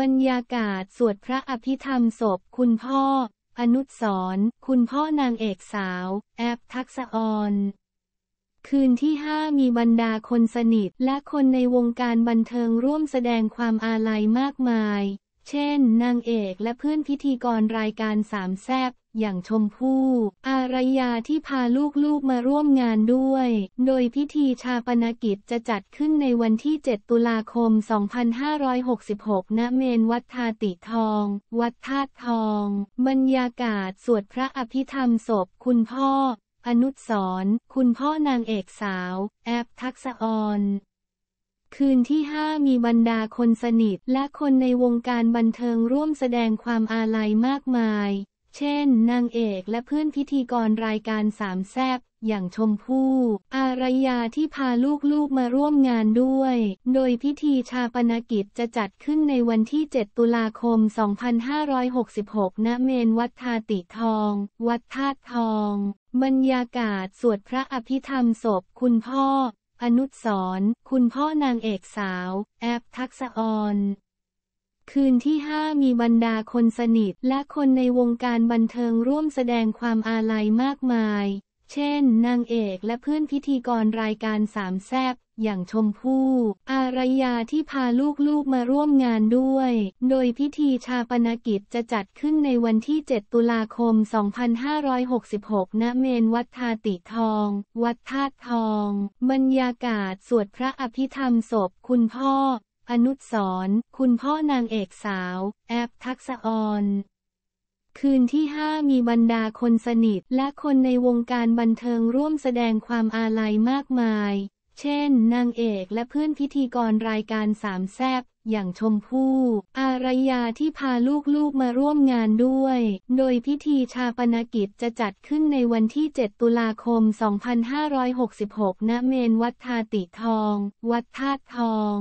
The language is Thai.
บรรยากาศ สวดพระอภิธรรมศพคุณพ่อ อนุสรคุณพ่อนางเอกสาว แอปทักษออนคืนที่ามีบรรดาคนสนิท และคนในวงการบันเทิงร่วมแสดงความอาลัยมากมาย เช่นนางเอกและเพื่อนพิธีกรรายการสามแซบอย่างชมพู่อารยาที่พาลูกๆมาร่วมงานด้วย โดยพิธีชาปนกิจจะจัดขึ้นในวันที่ 7 ตุลาคม 2566ณเมนวัดทาติทอง วัดธาตุทอง บรรยากาศสวดพระอภิธรรมศพคุณพ่อ อนุสรคุณพ่อนางเอกสาว แอปทักษออนคืนที่ห้ามีบรรดาคนสนิทและคนในวงการบันเทิงร่วมแสดงความอาลัยมากมายเช่นนางเอกและเพื่อนพิธีกรรายการสามแซบอย่างชมพู่อารยาที่พาลูกๆมาร่วมงานด้วย โดยพิธีชาปนกิจจะจัดขึ้นในวันที่ 7 ตุลาคม 2566 ณ เมนวัดทาติทอง วัดธาตุทอง บรรยากาศ สวดพระอภิธรรมศพคุณพ่อ อนุสรคุณพ่อนางเอกสาว แอบทักษอรคืนที่ 5 มีบรรดาคนสนิทและคนในวงการบันเทิงร่วมแสดงความอาลัยมากมาย เช่นนางเอกและเพื่อนพิธีกรรายการสามแซบอย่างชมพู่อารยาที่พาลูกๆมาร่วมงานด้วย โดยพิธีชาปนกิจจะจัดขึ้นในวันที่ 7 ตุลาคม 2566ณเมนวัดทาติทอง วัดธาตุทอง บรรยากาศสวดพระอภิธรรมศพคุณพ่อพนุษสอนคุณพ่อนางเอกสาว แอปทักษออนคืนที่ห้ามีบรรดาคนสนิท และคนในวงการบันเทิงร่วมแสดงความอาลัยมากมาย เช่น นางเอกและเพื่อนพิธีกรรายการสามแซบ อย่างชมพู่ อารยาที่พาลูกๆมาร่วมงานด้วย โดยพิธีชาปนกิจจะจัดขึ้นในวันที่ 7 ตุลาคม 2566ณเมนวัดทาติทอง วัดธาตุทอง